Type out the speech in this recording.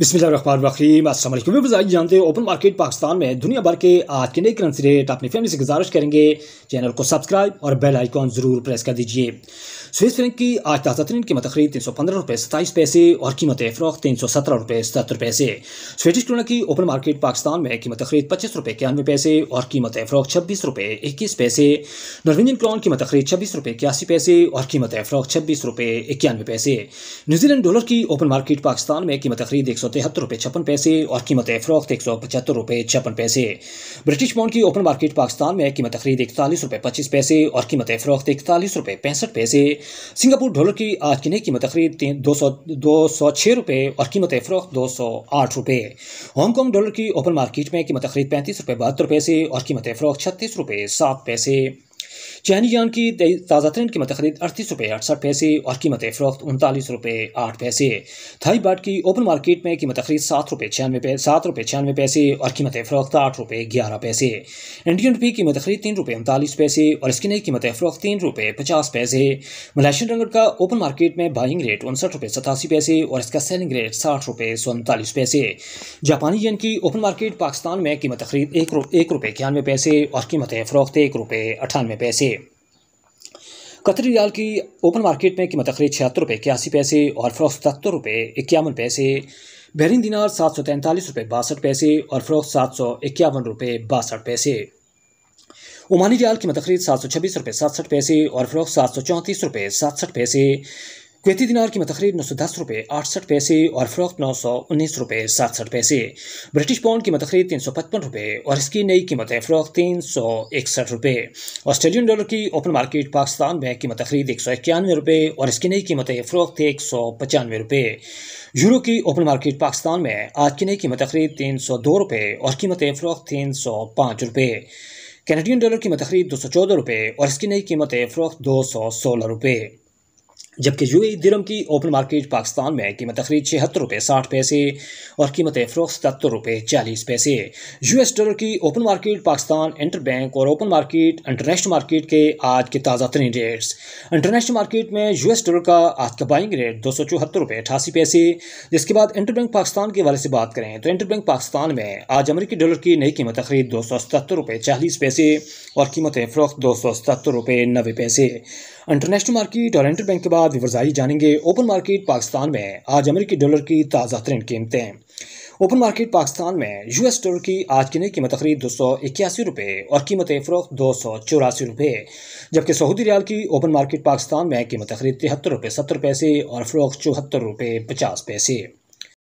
बिस्मिल्लाम असल आज जानते हैं ओपन मार्केट पाकिस्तान में दुनिया भर के आज के नए करेंसी रेट अपनी फैमिली से गुजारिश करेंगे चैनल को सब्सक्राइब और बेल आइकॉन ज़रूर प्रेस कर दीजिए स्विस फ्रेंक की आज ताज़ा तरीन कीमत खरीद तीन सौ पंद्रह रुपये सत्ताईस पैसे और कीमत फ़रोख तीन सौ सत्रह रुपये सत्तर पैसे स्वेटिश क्रोना की ओपन मार्केट पाकिस्तान में कीमत खरीद पच्चीस रुपये इक्यानवे पैसे और कीमत फ़रोख छब्बीस रुपये इक्कीस पैसे नॉर्वेजियन क्रॉन कीमत खरीद छब्बीस रुपये इक्यासी पैसे और कीमत फ़रोख छब्बीस रुपये इक्यानवे पैसे न्यूजीलैंड डॉलर की ओपन मार्केट पाकिस्तान में कीमत खरीद एक सौ तिहत्तर रुपये छप्पन पैसे और कीमत फरोख्त एक सौ पचहत्तर रुपये छप्पन पैसे ब्रिटिश पाउंड की ओपन मार्केट पाकिस्तान में कीमत खरीद इकतालीस रुपये पच्चीस पैसे और कीमत फरोख्त इकतालीस रुपये पैंसठ पैसे सिंगापुर डॉलर की आज की नई कीमत खरीद दो सौ दो सौ छः रुपये और कीमत फरोख्त दो सौ आठ रुपये हांगकॉन्ग डॉलर की ओपन मार्केट में कीमत खरीद पैंतीस रुपये बहत्तर पैसे और कीमत फरोख्त छत्तीस रुपये सात पैसे चैनी जान की ताज़ा तरीन कीमत खरीद अड़तीस रुपये अड़सठ पैसे और कीमत फ़रोख्त उनतालीस रुपये आठ पैसे थाई बाट की ओपन मार्केट में कीमत खरीद सात रुपये छियानवे सात रुपये छियानवे पैसे और कीमत फ़रोख्त आठ रुपये ग्यारह पैसे इंडियन रुपये कीमत खरीद तीन रुपये उनतालीस पैसे और इसकी नई कीमत फ़रोख्त तीन रुपये पचास पैसे मलेशियन रंगड़ का ओपन मार्केट में बाइंग रेट उनसठ रुपये सतासी पैसे और इसका सेलिंग रेट साठ रुपये सौतालीस पैसे जापानी जन की ओपन मार्केट पाकिस्तान में कीमत खरीद एक रुपये इक्यानवे पैसे और कीमत फ़रोख्त एक रुपये अठानवे पैसे कतरी रियाल की ओपन मार्केट में कीमत तकरीब छिहत्तर रुपये इक्यासी पैसे और फरोख सतर रुपये इक्यावन पैसे बहरीन दिनार सात सौ तैंतालीस रुपये बासठ पैसे और फरोख्त सात सौ इक्यावन रुपये बासठ पैसे ओमानी रियाल कीमत तकरीब सात सौ छब्बीस रुपये सतसठ पैसे और फरोख सात सौ चौंतीस रुपये सतसठ पैसे कुवैती दिनार की मतखरीद नौ सौ दस रुपये अड़सठ पैसे और फरोख्त नौ सौ उन्नीस रुपये सातसठ पैसे ब्रिटिश पाउंड की मतखरीद तीन सौ पचपन रुपये और इसकी नई कीमत फरोख तीन सौ इकसठ रुपये ऑस्ट्रेलियन डॉलर की ओपन मार्केट पाकिस्तान में कीमत खरीद एक सौ इक्यानवे रुपये और इसकी नई कीमत फरोख्त एक सौ पचानवे रुपये यूरो की ओपन मार्केट पाकिस्तान में आज की नई कीमत खरीद तीन सौ दो रुपये और कीमत फरोख तीन सौ पाँच रुपये कैनेडियन डॉलर की मतखरीद दो सौ चौदह रुपये और इसकी नई कीमत फरोख दो सौ सोलह रुपये जबकि यू दिरम की ओपन मार्केट पाकिस्तान में कीमत तकरीब छिहत्तर रुपये साठ पैसे और कीमत फ़रोख सतर रुपये चालीस पैसे यू एस डॉलर की open market Pakistan interbank और ओपन मार्केट इंटरनेशनल मार्केट के आज के ताज़ा तरीन रेट्स इंटरनेशनल मार्केट में यू एस डॉलर का आज का बाइंग रेट दो सौ चौहत्तर रुपये अठासी पैसे जिसके बाद इंटर बैंक पाकिस्तान के हवाले से बात करें तो इंटर बैंक पाकिस्तान में आज अमरीकी डॉलर की नई कीमत तकरीब दो सौ सतर रुपये चालीस पैसे और कीमत फ़रोख दो सौ सतर रुपये नबे पैसे इंटरनेशनल मार्केट और इंटर बैंक के बाद बाद व्यवसायी जानेंगे ओपन मार्केट पाकिस्तान में आज अमेरिकी डॉलर की ताज़ा तरीन कीमतें ओपन मार्केट पाकिस्तान में यूएस डॉलर की आज की नई कीमत तकरीब दो सौ इक्यासी रुपये और कीमत फ़रोख दो सौ चौरासी रुपये जबकि सऊदी रियाल की ओपन मार्केट पाकिस्तान में कीमत तकरीब तिहत्तर रुपये सत्तर पैसे और फ़रोख चौहत्तर रुपये पचास पैसे